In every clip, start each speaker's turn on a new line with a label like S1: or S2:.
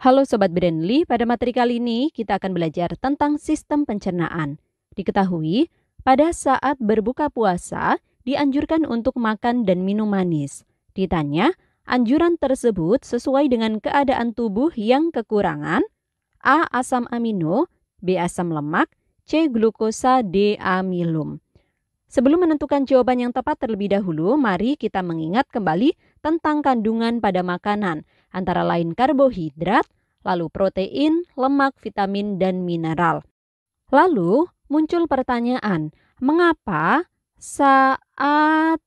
S1: Halo Sobat Brandly, pada materi kali ini kita akan belajar tentang sistem pencernaan. Diketahui, pada saat berbuka puasa, dianjurkan untuk makan dan minum manis. Ditanya, anjuran tersebut sesuai dengan keadaan tubuh yang kekurangan A. Asam amino B. Asam lemak C. Glukosa D. Amilum Sebelum menentukan jawaban yang tepat terlebih dahulu, mari kita mengingat kembali tentang kandungan pada makanan, antara lain karbohidrat, lalu protein, lemak, vitamin, dan mineral. Lalu muncul pertanyaan, mengapa saat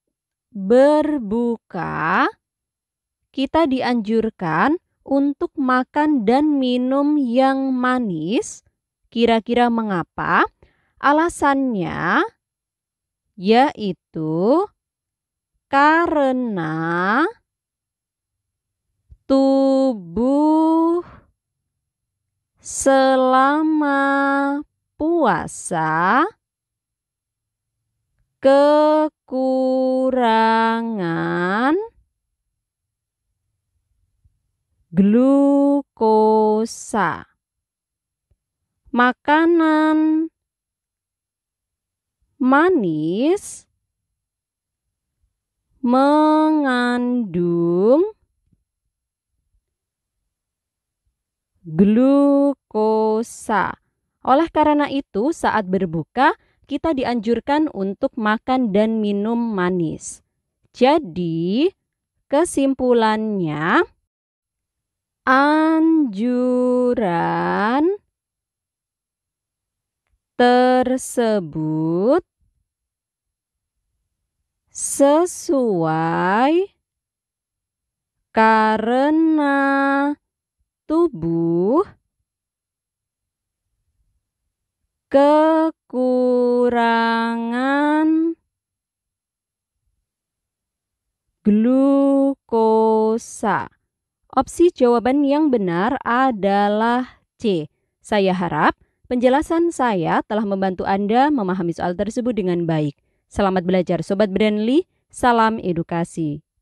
S1: berbuka kita dianjurkan untuk makan dan minum yang manis? Kira-kira mengapa? Alasannya yaitu karena tubuh selama puasa kekurangan glukosa makanan manis mengandung glukosa. Oleh karena itu, saat berbuka kita dianjurkan untuk makan dan minum manis. Jadi, kesimpulannya anjuran tersebut sesuai karena tubuh kekurangan glukosa. Opsi jawaban yang benar adalah C. Saya harap penjelasan saya telah membantu Anda memahami soal tersebut dengan baik. Selamat belajar Sobat Brandly, salam edukasi.